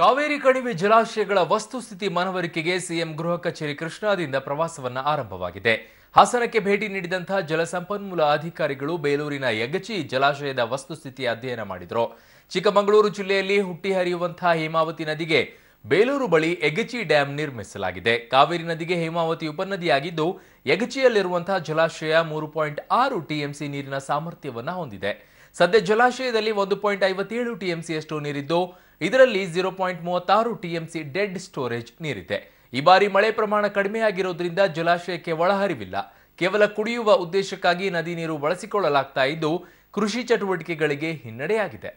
ಕಾವೇರಿ ಕಣಿವೆ ಜಲಾಶಯಗಳ ವಸ್ತುಸ್ಥಿತಿ ಮನವರಿಕೆಗೆ ಸಿಎಂ ಗೃಹ ಕಚೇರಿ ಕೃಷ್ಣಾದಿಂದ ಪ್ರವಾಸವನ್ನು ಆರಂಭವಾಗಿದೆ ಹಾಸನಕ್ಕೆ ಭೇಟಿ ನೀಡಿದಂತಹ ಜಲಸಂಪನ್ಮೂಲ ಅಧಿಕಾರಿಗಳು ಬೇಲೂರಿನ ಯಗಚಿ ಜಲಾಶಯದ ವಸ್ತುಸ್ಥಿತಿ ಅಧ್ಯಯನ ಮಾಡಿದರು ಚಿಕ್ಕಮಗಳೂರು ಜಿಲ್ಲೆಯಲ್ಲಿ ಹುಟ್ಟಿ ಹರಿಯುವಂತಹ ಹೇಮಾವತಿ ನದಿಗೆ ಬೇಲೂರು ಬಳಿ ಎಗಚಿ ಡ್ಯಾಂ ನಿರ್ಮಿಸಲಾಗಿದೆ ಕಾವೇರಿ ನದಿಗೆ ಹೇಮಾವತಿ ಉಪನದಿಯಾಗಿದ್ದು ಯಗಚಿಯಲ್ಲಿರುವಂತಹ ಜಲಾಶಯ ಮೂರು ಪಾಯಿಂಟ್ ಆರು ಟಿಎಂಸಿ ನೀರಿನ ಸಾಮರ್ಥ್ಯವನ್ನು ಹೊಂದಿದೆ ಸದ್ಯ ಜಲಾಶಯದಲ್ಲಿ ಒಂದು ಪಾಯಿಂಟ್ ಐವತ್ತೇಳು ಟಿಎಂಸಿಯಷ್ಟು ನೀರಿದ್ದು ಇದರಲ್ಲಿ ಜೀರೋ ಪಾಯಿಂಟ್ ಮೂವತ್ತಾರು ಟಿಎಂಸಿ ಡೆಡ್ ಸ್ಟೋರೇಜ್ ನೀರಿದೆ ಈ ಬಾರಿ ಮಳೆ ಪ್ರಮಾಣ ಕಡಿಮೆಯಾಗಿರುವುದರಿಂದ ಜಲಾಶಯಕ್ಕೆ ಒಳಹರಿವಿಲ್ಲ ಕೇವಲ ಕುಡಿಯುವ ಉದ್ದೇಶಕ್ಕಾಗಿ ನದಿ ನೀರು ಬಳಸಿಕೊಳ್ಳಲಾಗ್ತಾ ಇದ್ದು ಕೃಷಿ ಚಟುವಟಿಕೆಗಳಿಗೆ ಹಿನ್ನಡೆಯಾಗಿದೆ